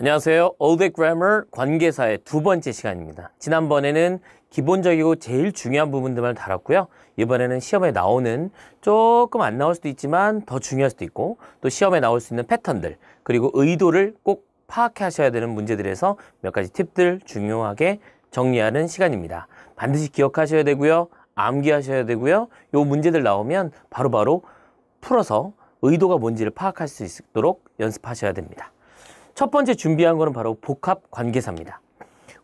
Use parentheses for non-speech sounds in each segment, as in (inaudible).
안녕하세요. 어 l l the g 관계사의 두 번째 시간입니다. 지난번에는 기본적이고 제일 중요한 부분들만 다뤘고요. 이번에는 시험에 나오는 조금 안 나올 수도 있지만 더 중요할 수도 있고 또 시험에 나올 수 있는 패턴들 그리고 의도를 꼭 파악하셔야 되는 문제들에서 몇 가지 팁들 중요하게 정리하는 시간입니다. 반드시 기억하셔야 되고요. 암기하셔야 되고요. 요 문제들 나오면 바로바로 바로 풀어서 의도가 뭔지를 파악할 수 있도록 연습하셔야 됩니다. 첫 번째 준비한 거는 바로 복합 관계사입니다.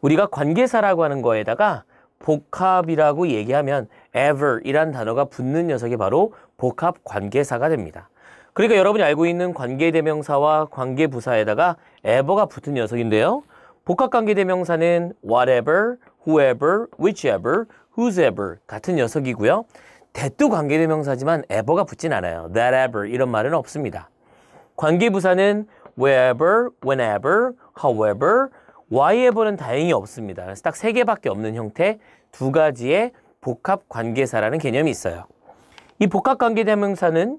우리가 관계사라고 하는 거에다가 복합이라고 얘기하면 ever이란 단어가 붙는 녀석이 바로 복합 관계사가 됩니다. 그러니까 여러분이 알고 있는 관계대명사와 관계부사에다가 ever가 붙은 녀석인데요. 복합관계대명사는 whatever, whoever, whichever, whosever 같은 녀석이고요. 대뜸 관계대명사지만 ever가 붙진 않아요. that ever 이런 말은 없습니다. 관계부사는 wherever, whenever, however, whyever는 다행히 없습니다. 그래서 딱 세 개밖에 없는 형태 두 가지의 복합 관계사라는 개념이 있어요. 이 복합 관계대명사는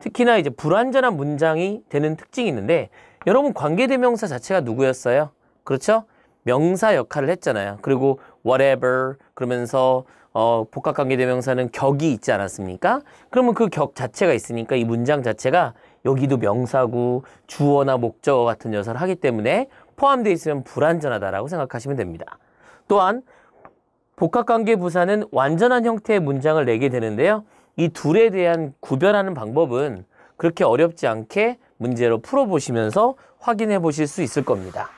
특히나 이제 불완전한 문장이 되는 특징이 있는데 여러분 관계대명사 자체가 누구였어요? 그렇죠? 명사 역할을 했잖아요. 그리고 whatever 그러면서 어, 복합관계대명사는 격이 있지 않았습니까? 그러면 그 격 자체가 있으니까 이 문장 자체가 여기도 명사고 주어나 목적어 같은 녀석을 하기 때문에 포함되어 있으면 불완전하다라고 생각하시면 됩니다. 또한 복합관계 부사는 완전한 형태의 문장을 내게 되는데요. 이 둘에 대한 구별하는 방법은 그렇게 어렵지 않게 문제로 풀어보시면서 확인해 보실 수 있을 겁니다.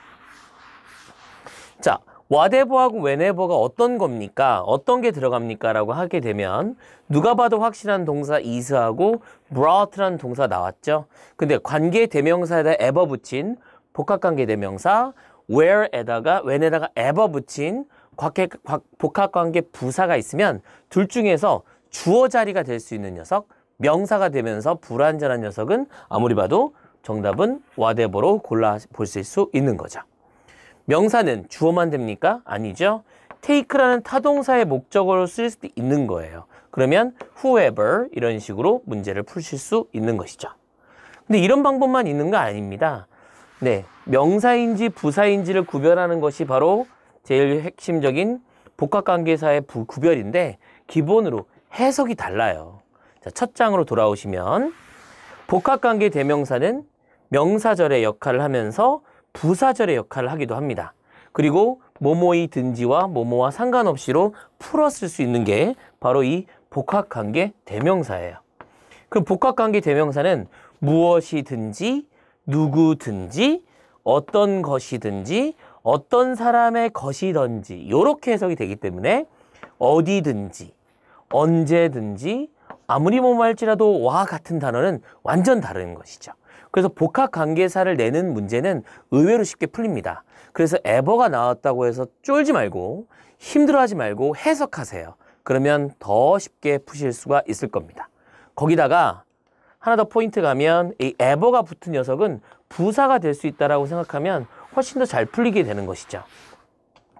자, 와데버하고 웨네버가 어떤 겁니까? 어떤 게 들어갑니까? 라고 하게 되면 누가 봐도 확실한 동사 is하고 brought라는 동사 나왔죠. 근데 관계 대명사에다 ever 붙인 복합관계 대명사 where에다가 when에다가 ever 붙인 곽해, 곽, 복합관계 부사가 있으면 둘 중에서 주어 자리가 될 수 있는 녀석 명사가 되면서 불완전한 녀석은 아무리 봐도 정답은 와데버로 골라 보실 수 있는 거죠. 명사는 주어만 됩니까? 아니죠. take라는 타동사의 목적으로쓸 수도 있는 거예요. 그러면 whoever 이런 식으로 문제를 풀실수 있는 것이죠. 근데 이런 방법만 있는 거 아닙니다. 네, 명사인지 부사인지를 구별하는 것이 바로 제일 핵심적인 복합관계사의 구별인데 기본으로 해석이 달라요. 자, 첫 장으로 돌아오시면 복합관계 대명사는 명사절의 역할을 하면서 부사절의 역할을 하기도 합니다. 그리고 모모이 든지와 모모와 상관없이로 풀어 쓸 수 있는 게 바로 이 복합관계 대명사예요. 그럼 복합관계 대명사는 무엇이든지 누구든지 어떤 것이든지 어떤 사람의 것이든지 이렇게 해석이 되기 때문에 어디든지 언제든지 아무리 뭐뭐할지라도 와 같은 단어는 완전 다른 것이죠. 그래서 복합 관계사를 내는 문제는 의외로 쉽게 풀립니다. 그래서 에버가 나왔다고 해서 쫄지 말고 힘들어하지 말고 해석하세요. 그러면 더 쉽게 푸실 수가 있을 겁니다. 거기다가 하나 더 포인트 가면 이 에버가 붙은 녀석은 부사가 될 수 있다고 라 생각하면 훨씬 더 잘 풀리게 되는 것이죠.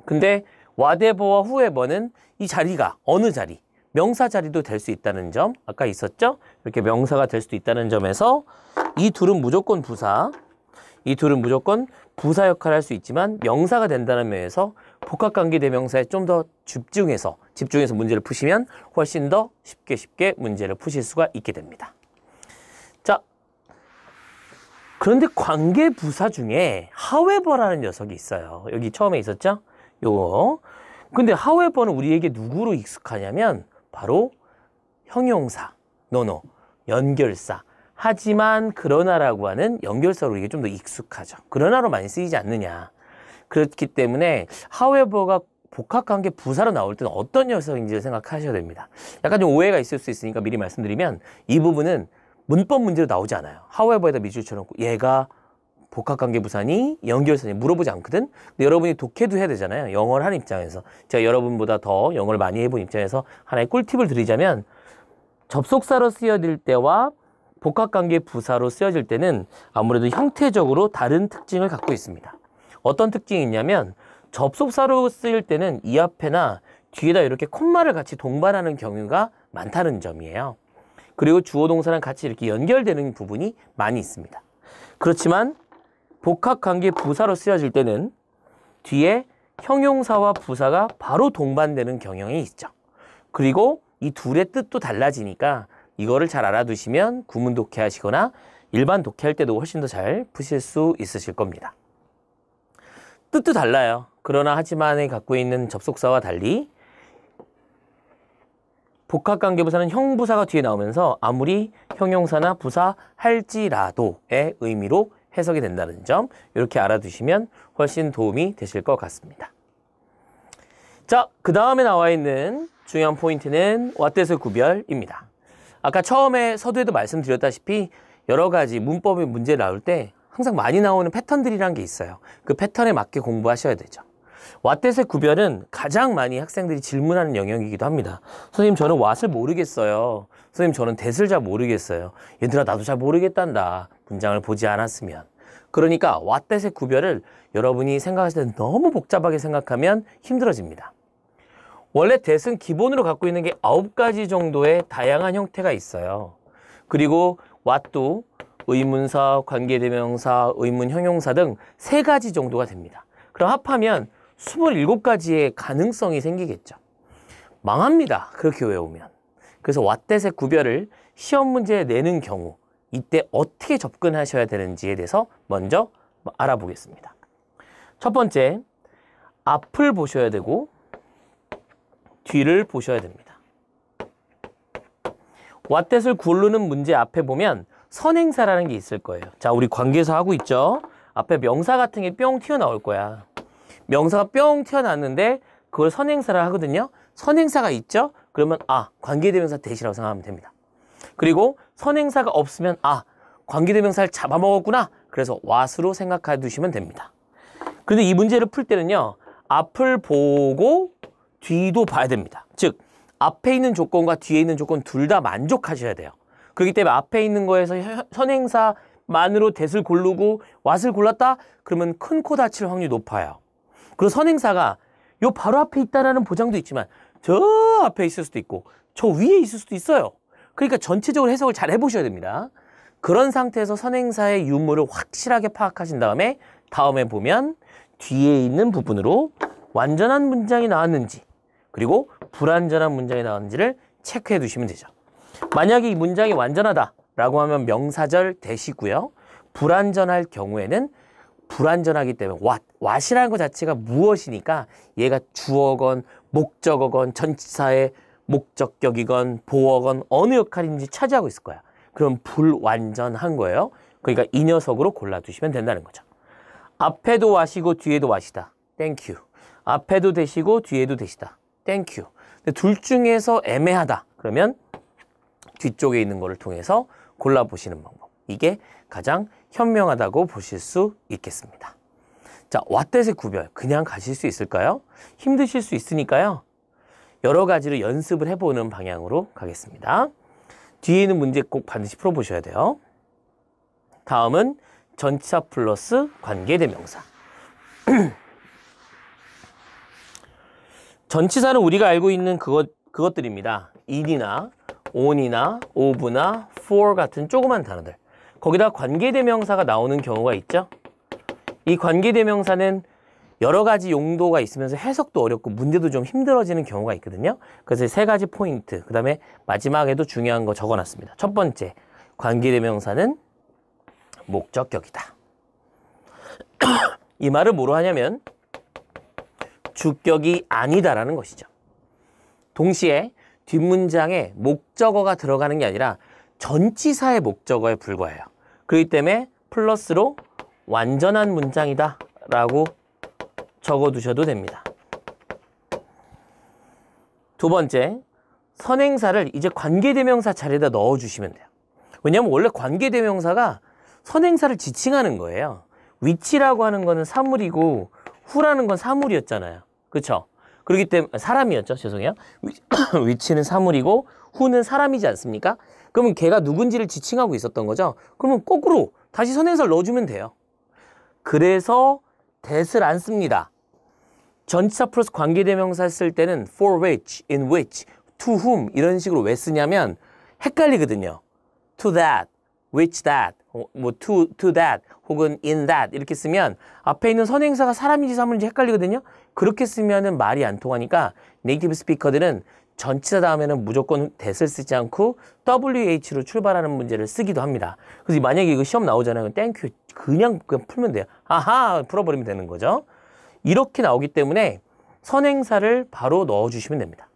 근데 와데버와 후에버는 이 자리가 어느 자리 명사 자리도 될 수 있다는 점 아까 있었죠? 이렇게 명사가 될 수도 있다는 점에서 이 둘은 무조건 부사 이 둘은 무조건 부사 역할을 할 수 있지만 명사가 된다는 면에서 복합관계 대명사에 좀 더 집중해서 집중해서 문제를 푸시면 훨씬 더 쉽게 쉽게 문제를 푸실 수가 있게 됩니다. 자, 그런데 관계 부사 중에 however라는 녀석이 있어요. 여기 처음에 있었죠? 요거. 근데 however는 우리에게 누구로 익숙하냐면 바로 형용사, 노노, 연결사, 하지만 그러나라고 하는 연결사로 이게 좀 더 익숙하죠. 그러나로 많이 쓰이지 않느냐. 그렇기 때문에 however가 복합관계 부사로 나올 때는 어떤 녀석인지 생각하셔야 됩니다. 약간 좀 오해가 있을 수 있으니까 미리 말씀드리면 이 부분은 문법 문제로 나오지 않아요. however에다 미줄 쳐놓고 얘가 복합관계부산이연결선니 물어보지 않거든 근데 여러분이 독해도 해야 되잖아요 영어를 하는 입장에서 제가 여러분보다 더 영어를 많이 해본 입장에서 하나의 꿀팁을 드리자면 접속사로 쓰여질 때와 복합관계 부사로 쓰여질 때는 아무래도 형태적으로 다른 특징을 갖고 있습니다 어떤 특징이 있냐면 접속사로 쓰일 때는 이 앞에나 뒤에다 이렇게 콤마를 같이 동반하는 경우가 많다는 점이에요 그리고 주어 동사랑 같이 이렇게 연결되는 부분이 많이 있습니다 그렇지만 복합관계 부사로 쓰여질 때는 뒤에 형용사와 부사가 바로 동반되는 경향이 있죠. 그리고 이 둘의 뜻도 달라지니까 이거를 잘 알아두시면 구문 독해하시거나 일반 독해할 때도 훨씬 더 잘 푸실 수 있으실 겁니다. 뜻도 달라요. 그러나 하지만 갖고 있는 접속사와 달리 복합관계부사는 형부사가 뒤에 나오면서 아무리 형용사나 부사 할지라도의 의미로 해석이 된다는 점 이렇게 알아두시면 훨씬 도움이 되실 것 같습니다. 자, 그 다음에 나와 있는 중요한 포인트는 왓댓의 구별입니다. 아까 처음에 서두에도 말씀드렸다시피 여러 가지 문법의 문제 나올 때 항상 많이 나오는 패턴들이란 게 있어요. 그 패턴에 맞게 공부하셔야 되죠. 왓댓의 구별은 가장 많이 학생들이 질문하는 영역이기도 합니다. 선생님 저는 왓을 모르겠어요. 선생님 저는 대슬 잘 모르겠어요. 얘들아 나도 잘 모르겠단다. 문장을 보지 않았으면. 그러니까 왓댓의 구별을 여러분이 생각하실 때 너무 복잡하게 생각하면 힘들어집니다. 원래 대슨 기본으로 갖고 있는 게9 가지 정도의 다양한 형태가 있어요. 그리고 왓도 의문사, 관계대명사, 의문형용사 등 세 가지 정도가 됩니다. 그럼 합하면 2 7 가지의 가능성이 생기겠죠. 망합니다. 그렇게 외우면. 그래서 왓댓의 구별을 시험 문제에 내는 경우 이때 어떻게 접근하셔야 되는지에 대해서 먼저 알아보겠습니다. 첫 번째, 앞을 보셔야 되고 뒤를 보셔야 됩니다. 왓댓을 굴르는 문제 앞에 보면 선행사라는 게 있을 거예요. 자, 우리 관계에서 하고 있죠? 앞에 명사 같은 게 뿅 튀어나올 거야. 명사가 뿅 튀어나왔는데 그걸 선행사라 하거든요. 선행사가 있죠? 그러면 아, 관계대명사 대시라고 생각하면 됩니다. 그리고 선행사가 없으면 아, 관계대명사를 잡아먹었구나. 그래서 왓으로 생각해 두시면 됩니다. 그런데 이 문제를 풀 때는요. 앞을 보고 뒤도 봐야 됩니다. 즉, 앞에 있는 조건과 뒤에 있는 조건 둘 다 만족하셔야 돼요. 그렇기 때문에 앞에 있는 거에서 선행사만으로 대을 고르고 왓을 골랐다? 그러면 큰 코 다칠 확률이 높아요. 그리고 선행사가 요 바로 앞에 있다라는 보장도 있지만 저 앞에 있을 수도 있고 저 위에 있을 수도 있어요. 그러니까 전체적으로 해석을 잘 해보셔야 됩니다. 그런 상태에서 선행사의 유무를 확실하게 파악하신 다음에 다음에 보면 뒤에 있는 부분으로 완전한 문장이 나왔는지 그리고 불완전한 문장이 나왔는지를 체크해 두시면 되죠. 만약에 이 문장이 완전하다라고 하면 명사절 되시고요 불완전할 경우에는 불완전하기 때문에 what, what이라는 것 자체가 무엇이니까 얘가 주어건 목적어건 전치사의 목적격이건 보어건 어느 역할인지 차지하고 있을 거야. 그럼 불완전한 거예요. 그러니까 이 녀석으로 골라두시면 된다는 거죠. 앞에도 와시고 뒤에도 와시다. 땡큐. 앞에도 되시고 뒤에도 되시다. 땡큐. 둘 중에서 애매하다. 그러면 뒤쪽에 있는 거를 통해서 골라보시는 방법. 이게 가장 현명하다고 보실 수 있겠습니다. 자, 왓댓의 구별 그냥 가실 수 있을까요? 힘드실 수 있으니까요. 여러 가지로 연습을 해보는 방향으로 가겠습니다. 뒤에 있는 문제 꼭 반드시 풀어보셔야 돼요. 다음은 전치사 플러스 관계대명사. (clears throat) 전치사는 우리가 알고 있는 그것, 그것들입니다. in이나 on이나 of나 for 같은 조그만 단어들. 거기다 관계대명사가 나오는 경우가 있죠. 이 관계대명사는 여러 가지 용도가 있으면서 해석도 어렵고 문제도 좀 힘들어지는 경우가 있거든요. 그래서 세 가지 포인트, 그 다음에 마지막에도 중요한 거 적어놨습니다. 첫 번째, 관계대명사는 목적격이다. (clears throat) 이 말을 뭐로 하냐면 주격이 아니다라는 것이죠. 동시에 뒷문장에 목적어가 들어가는 게 아니라 전치사의 목적어에 불과해요. 그렇기 때문에 플러스로 완전한 문장이다 라고 적어두셔도 됩니다. 두 번째, 선행사를 이제 관계대명사 자리에다 넣어주시면 돼요. 왜냐하면 원래 관계대명사가 선행사를 지칭하는 거예요. 위치라고 하는 거는 사물이고 후라는 건 사물이었잖아요. 그렇죠? 그렇기 때문에 아, 사람이었죠. 죄송해요. (coughs) 위치는 사물이고 후는 사람이지 않습니까? 그러면 걔가 누군지를 지칭하고 있었던 거죠. 그러면 거꾸로 다시 선행사를 넣어주면 돼요. 그래서 that을 안 씁니다. 전치사 플러스 관계대명사 했을 때는 for which, in which, to whom 이런 식으로 왜 쓰냐면 헷갈리거든요. to that, which that, 뭐 to, to that 혹은 in that 이렇게 쓰면 앞에 있는 선행사가 사람인지 사물인지 헷갈리거든요. 그렇게 쓰면 말이 안 통하니까 네이티브 스피커들은 전치사 다음에는 무조건 대을 쓰지 않고 WH로 출발하는 문제를 쓰기도 합니다. 그래서 만약에 이거 시험 나오잖아요. 땡큐 그냥, 그냥 풀면 돼요. 아하 풀어버리면 되는 거죠. 이렇게 나오기 때문에 선행사를 바로 넣어주시면 됩니다.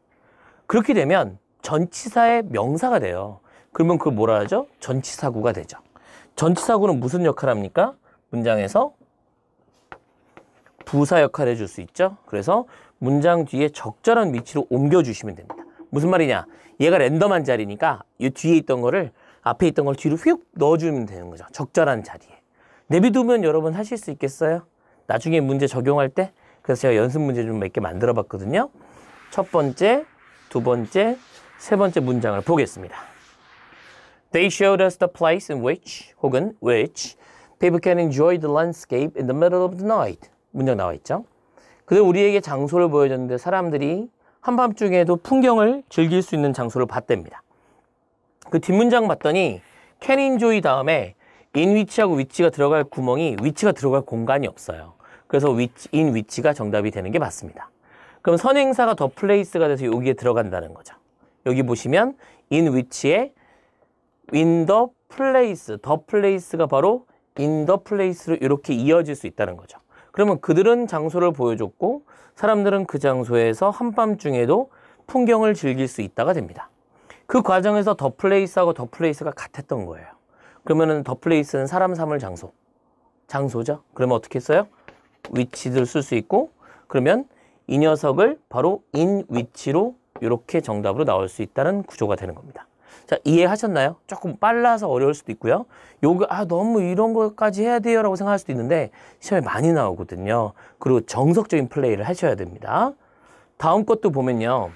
그렇게 되면 전치사의 명사가 돼요. 그러면 그걸 뭐라 하죠? 전치사구가 되죠. 전치사구는 무슨 역할을 합니까? 문장에서 부사 역할을 해줄 수 있죠. 그래서 문장 뒤에 적절한 위치로 옮겨주시면 됩니다. 무슨 말이냐? 얘가 랜덤한 자리니까 이 뒤에 있던 거를 앞에 있던 걸 뒤로 휙 넣어주면 되는 거죠. 적절한 자리에. 내비두면 여러분 하실 수 있겠어요? 나중에 문제 적용할 때 그래서 제가 연습 문제 좀 몇 개 만들어 봤거든요. 첫 번째, 두 번째, 세 번째 문장을 보겠습니다. They showed us the place in which 혹은 which people can enjoy the landscape in the middle of the night. 문장 나와 있죠? 그들 우리에게 장소를 보여줬는데 사람들이 한밤중에도 풍경을 즐길 수 있는 장소를 봤답니다. 그 뒷문장 봤더니 캐 a 조이 다음에 인 위치하고 위치가 들어갈 구멍이 위치가 들어갈 공간이 없어요. 그래서 위치, i 위치가 정답이 되는 게 맞습니다. 그럼 선행사가 더 플레이스가 돼서 여기에 들어간다는 거죠. 여기 보시면 인 위치에 인더 플레이스, 더플레이스가 바로 인더 플레이스로 이렇게 이어질 수 있다는 거죠. 그러면 그들은 장소를 보여줬고 사람들은 그 장소에서 한밤중에도 풍경을 즐길 수 있다가 됩니다. 그 과정에서 더 플레이스하고 더 플레이스가 같았던 거예요. 그러면은 더 플레이스는 사람 삼을 장소. 장소죠. 그러면 어떻게 써요? 위치를 쓸 수 있고 그러면 이 녀석을 바로 인 위치로 이렇게 정답으로 나올 수 있다는 구조가 되는 겁니다. 자, 이해하셨나요? 조금 빨라서 어려울 수도 있고요. 요거, 아, 너무 이런 것까지 해야 돼요 라고 생각할 수도 있는데 시험에 많이 나오거든요. 그리고 정석적인 플레이를 하셔야 됩니다. 다음 것도 보면요.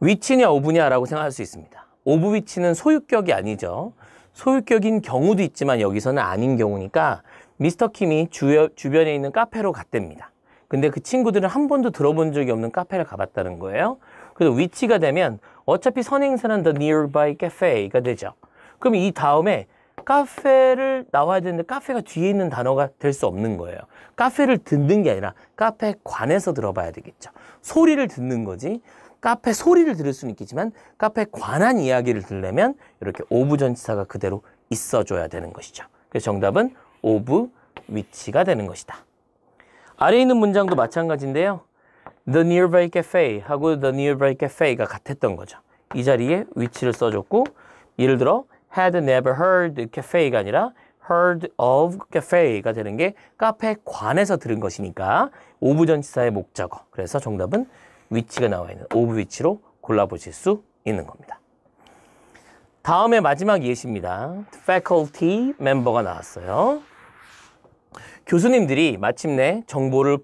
위치냐 오브냐라고 생각할 수 있습니다. 오브 위치는 소유격이 아니죠. 소유격인 경우도 있지만 여기서는 아닌 경우니까 미스터 킴이 주여, 주변에 있는 카페로 갔답니다. 근데 그 친구들은 한 번도 들어본 적이 없는 카페를 가봤다는 거예요. 그래서 위치가 되면 어차피 선행사는 the nearby cafe가 되죠. 그럼 이 다음에 카페를 나와야 되는데 카페가 뒤에 있는 단어가 될 수 없는 거예요. 카페를 듣는 게 아니라 카페 관에서 들어봐야 되겠죠. 소리를 듣는 거지. 카페 소리를 들을 수는 있겠지만 카페 관한 이야기를 들려면 이렇게 오브 전치사가 그대로 있어줘야 되는 것이죠. 그래서 정답은 오브 위치가 되는 것이다. 아래에 있는 문장도 마찬가지인데요. The nearby cafe 하고 the nearby cafe가 같았던 거죠. 이 자리에 위치를 써줬고 예를 들어 had never heard cafe가 아니라 heard of cafe가 되는 게 카페 관에서 들은 것이니까 오브 전치사의 목적어. 그래서 정답은 위치가 나와 있는 오브 위치로 골라보실 수 있는 겁니다. 다음에 마지막 예시입니다. faculty 멤버가 나왔어요. 교수님들이 마침내 정보를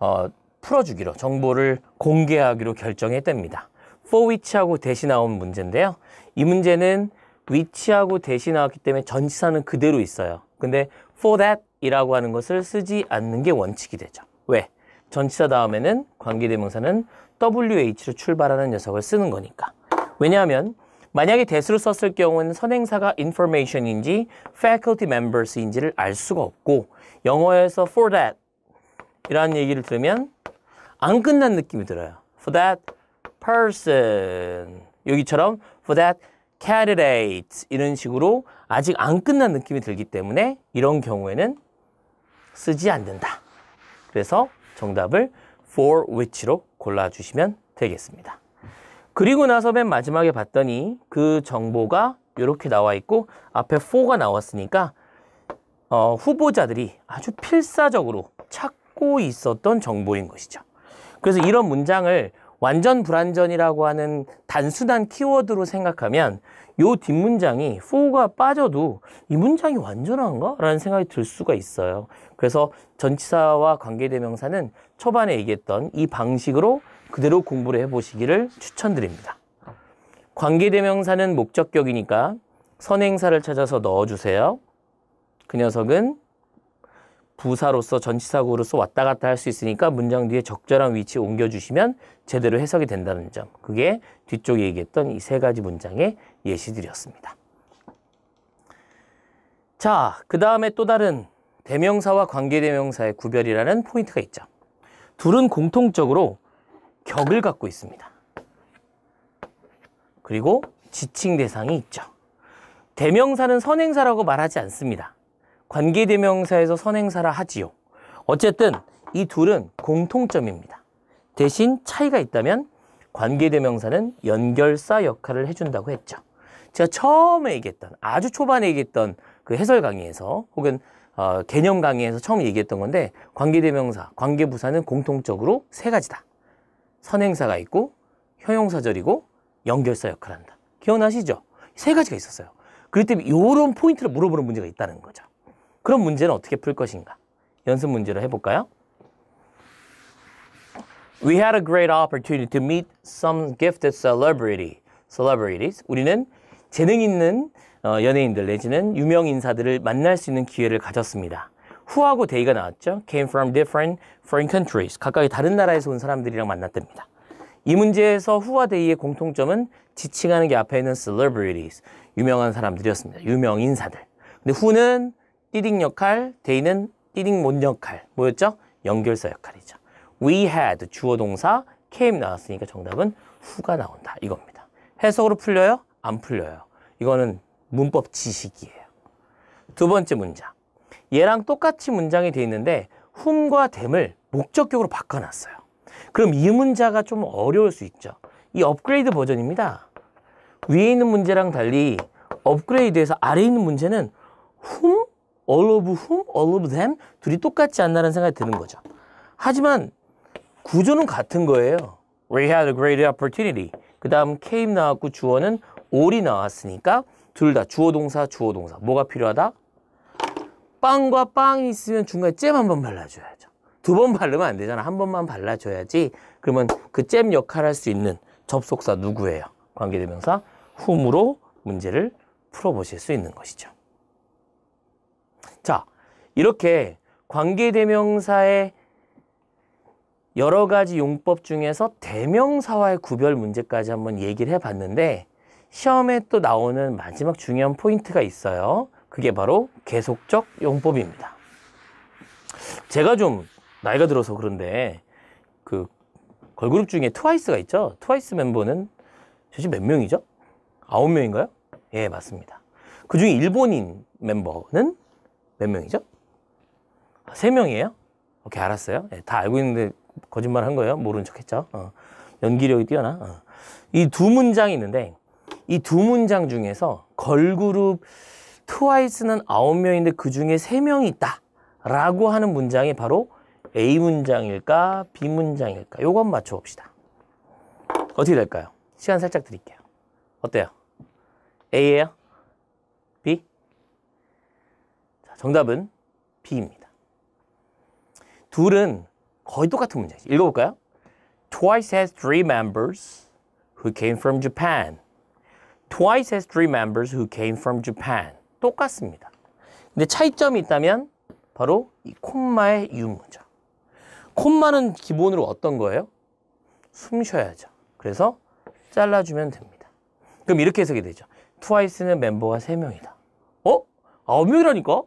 어, 풀어주기로 정보를 공개하기로 결정했답니다. f 위치하고 대시 나온 문제인데요. 이 문제는 위치하고 대시 나왔기 때문에 전치사는 그대로 있어요. 근데 for that 이라고 하는 것을 쓰지 않는 게 원칙이 되죠. 왜? 전치사 다음에는 관계대명사는 WH로 출발하는 녀석을 쓰는 거니까. 왜냐하면 만약에 대수를 썼을 경우는 선행사가 information인지 faculty members인지를 알 수가 없고 영어에서 for that 이라는 얘기를 들으면 안 끝난 느낌이 들어요. For that person. 여기처럼 for that candidate. 이런 식으로 아직 안 끝난 느낌이 들기 때문에 이런 경우에는 쓰지 않는다. 그래서 정답을 for which로 골라주시면 되겠습니다. 그리고 나서 맨 마지막에 봤더니 그 정보가 이렇게 나와 있고 앞에 for가 나왔으니까 어, 후보자들이 아주 필사적으로 찾고 있었던 정보인 것이죠. 그래서 이런 문장을 완전 불완전이라고 하는 단순한 키워드로 생각하면 요 뒷문장이 for가 빠져도 이 문장이 완전한가? 라는 생각이 들 수가 있어요. 그래서 전치사와 관계대명사는 초반에 얘기했던 이 방식으로 그대로 공부를 해보시기를 추천드립니다. 관계대명사는 목적격이니까 선행사를 찾아서 넣어주세요. 그 녀석은 부사로서 전치사구로서 왔다 갔다 할 수 있으니까 문장 뒤에 적절한 위치에 옮겨주시면 제대로 해석이 된다는 점. 그게 뒤쪽에 얘기했던 이 세 가지 문장의 예시들이었습니다. 자, 그 다음에 또 다른 대명사와 관계대명사의 구별이라는 포인트가 있죠. 둘은 공통적으로 격을 갖고 있습니다. 그리고 지칭 대상이 있죠. 대명사는 선행사라고 말하지 않습니다. 관계대명사에서 선행사라 하지요. 어쨌든 이 둘은 공통점입니다. 대신 차이가 있다면 관계대명사는 연결사 역할을 해준다고 했죠. 제가 처음에 얘기했던 아주 초반에 얘기했던 그 해설 강의에서 혹은 어, 개념 강의에서 처음 얘기했던 건데 관계대명사, 관계부사는 공통적으로 세 가지다. 선행사가 있고 형용사절이고 연결사 역할을 한다. 기억나시죠? 세 가지가 있었어요. 그렇기 때문에 이런 포인트를 물어보는 문제가 있다는 거죠. 그런 문제는 어떻게 풀 것인가? 연습 문제로 해볼까요? We had a great opportunity to meet some gifted celebrity. celebrities. 우리는 재능 있는 어, 연예인들 내지는 유명 인사들을 만날 수 있는 기회를 가졌습니다. 후하고 데이가 나왔죠. came from different foreign countries. 각각의 다른 나라에서 온 사람들이랑 만났답니다. 이 문제에서 후와 데이의 공통점은 지칭하는 게 앞에 있는 celebrities, 유명한 사람들이었습니다. 유명 인사들. 근데 후는 띠딩 역할, t h 는 띠딩 못 역할. 뭐였죠? 연결사 역할이죠. We had 주어 동사 came 나왔으니까 정답은 후가 나온다. 이겁니다. 해석으로 풀려요? 안 풀려요. 이거는 문법 지식이에요. 두 번째 문장. 얘랑 똑같이 문장이 돼 있는데 whom과 them을 목적격으로 바꿔놨어요. 그럼 이 문자가 좀 어려울 수 있죠. 이 업그레이드 버전입니다. 위에 있는 문제랑 달리 업그레이드에서 아래에 있는 문제는 whom all of whom, all of them 둘이 똑같지 않나라는 생각이 드는 거죠. 하지만 구조는 같은 거예요. We had a great opportunity. 그 다음 came 나왔고 주어는 all이 나왔으니까 둘 다 주어 동사, 주어 동사. 뭐가 필요하다? 빵과 빵이 있으면 중간에 잼 한 번 발라줘야죠. 두 번 바르면 안 되잖아. 한 번만 발라줘야지. 그러면 그 잼역할할 수 있는 접속사 누구예요? 관계대명사 whom으로 문제를 풀어보실 수 있는 것이죠. 자, 이렇게 관계대명사의 여러 가지 용법 중에서 대명사와의 구별 문제까지 한번 얘기를 해봤는데 시험에 또 나오는 마지막 중요한 포인트가 있어요. 그게 바로 계속적 용법입니다. 제가 좀 나이가 들어서 그런데 그 걸그룹 중에 트와이스가 있죠. 트와이스 멤버는 도대체 몇 명이죠? 아홉 명인가요? 예, 맞습니다. 그중에 일본인 멤버는 몇 명이죠? 아, 세 명이에요? 오케이, 알았어요. 네, 다 알고 있는데 거짓말 한 거예요? 모르는 척 했죠? 어. 연기력이 뛰어나. 어. 이두 문장이 있는데, 이 두 문장 중에서 걸그룹 트와이스는 아홉 명인데 그 중에 세 명이 있다. 라고 하는 문장이 바로 A 문장일까, B 문장일까? 요건 맞춰봅시다. 어떻게 될까요? 시간 살짝 드릴게요. 어때요? A예요? 정답은 B입니다. 둘은 거의 똑같은 문제지. 읽어볼까요? Twice has three members who came from Japan. Twice has three members who came from Japan. 똑같습니다. 근데 차이점이 있다면 바로 이 콤마의 유무죠. 콤마는 기본으로 어떤 거예요? 숨 쉬어야죠. 그래서 잘라주면 됩니다. 그럼 이렇게 해석이 되죠. 트와이스는 멤버가 세명이다 어? 아 명이라니까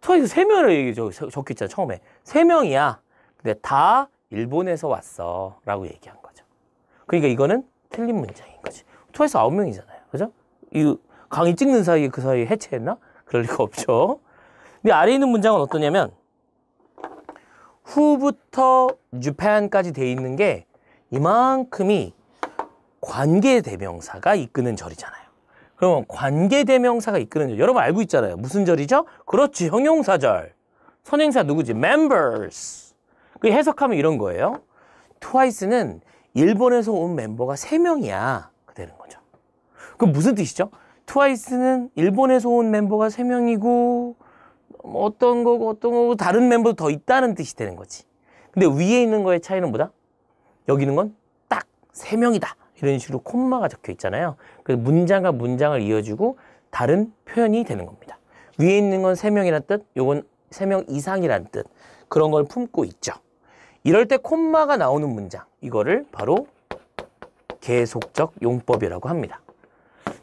투어에서 세 명을 적혀 있잖아 처음에 세 명이야. 근데 다 일본에서 왔어라고 얘기한 거죠. 그러니까 이거는 틀린 문장인 거지. 투어에서 아홉 명이잖아요, 그죠? 이 강의 찍는 사이에 그 사이에 해체했나? 그럴 리가 없죠. 근데 아래 있는 문장은 어떠냐면 후부터 주판까지 돼 있는 게 이만큼이 관계 대명사가 이끄는 절이잖아요. 그러면 관계대명사가 이끄는 절. 여러분 알고 있잖아요. 무슨 절이죠? 그렇지. 형용사절. 선행사 누구지? members. 그 해석하면 이런 거예요. 트와이스는 일본에서 온 멤버가 세명이야 그 되는 거죠. 그 무슨 뜻이죠? 트와이스는 일본에서 온 멤버가 세명이고 뭐 어떤 거고 어떤 거고 다른 멤버도 더 있다는 뜻이 되는 거지. 근데 위에 있는 거의 차이는 뭐다? 여기 있는 건 딱 세명이다 이런 식으로 콤마가 적혀 있잖아요. 그래서 문장과 문장을 이어주고 다른 표현이 되는 겁니다. 위에 있는 건3명이란 뜻, 요건 3명 이상이란 뜻 그런 걸 품고 있죠. 이럴 때 콤마가 나오는 문장 이거를 바로 계속적 용법이라고 합니다.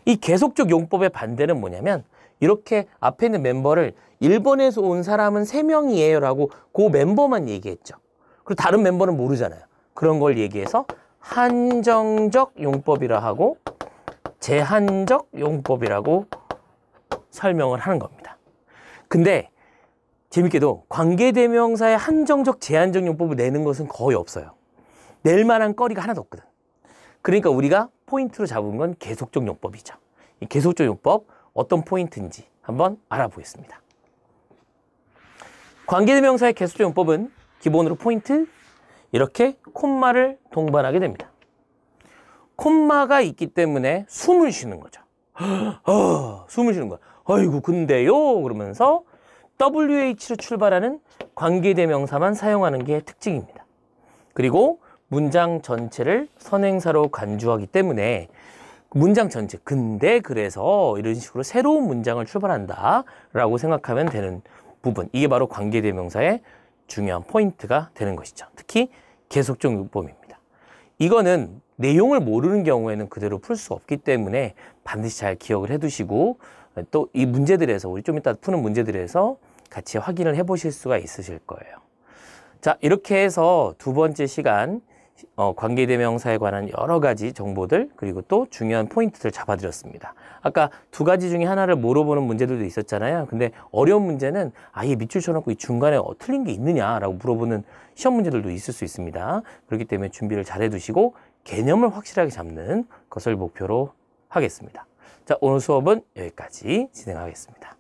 이 계속적 용법의 반대는 뭐냐면 이렇게 앞에 있는 멤버를 일본에서 온 사람은 3명이에요 라고 그 멤버만 얘기했죠. 그리고 다른 멤버는 모르잖아요. 그런 걸 얘기해서 한정적 용법이라 하고 제한적 용법이라고 설명을 하는 겁니다. 근데 재밌게도 관계대명사의 한정적 제한적 용법을 내는 것은 거의 없어요. 낼 만한 거리가 하나도 없거든. 그러니까 우리가 포인트로 잡은 건 계속적 용법이죠. 이 계속적 용법 어떤 포인트인지 한번 알아보겠습니다. 관계대명사의 계속적 용법은 기본으로 포인트 이렇게 콤마를 동반하게 됩니다. 콤마가 있기 때문에 숨을 쉬는 거죠. (gasps) 어, 숨을 쉬는 거야. 아이고 근데요 그러면서 WH로 출발하는 관계대명사만 사용하는 게 특징입니다. 그리고 문장 전체를 선행사로 간주하기 때문에 문장 전체 근데 그래서 이런 식으로 새로운 문장을 출발한다 라고 생각하면 되는 부분 이게 바로 관계대명사의 중요한 포인트가 되는 것이죠. 특히 계속적 요법입니다. 이거는 내용을 모르는 경우에는 그대로 풀 수 없기 때문에 반드시 잘 기억을 해두시고 또 이 문제들에서 우리 좀 이따 푸는 문제들에서 같이 확인을 해보실 수가 있으실 거예요. 자 이렇게 해서 두 번째 시간 어, 관계대명사에 관한 여러 가지 정보들 그리고 또 중요한 포인트들 잡아드렸습니다. 아까 두 가지 중에 하나를 물어보는 문제들도 있었잖아요. 근데 어려운 문제는 아예 밑줄 쳐놓고 이 중간에 어, 틀린 게 있느냐라고 물어보는 시험 문제들도 있을 수 있습니다. 그렇기 때문에 준비를 잘 해두시고 개념을 확실하게 잡는 것을 목표로 하겠습니다. 자 오늘 수업은 여기까지 진행하겠습니다.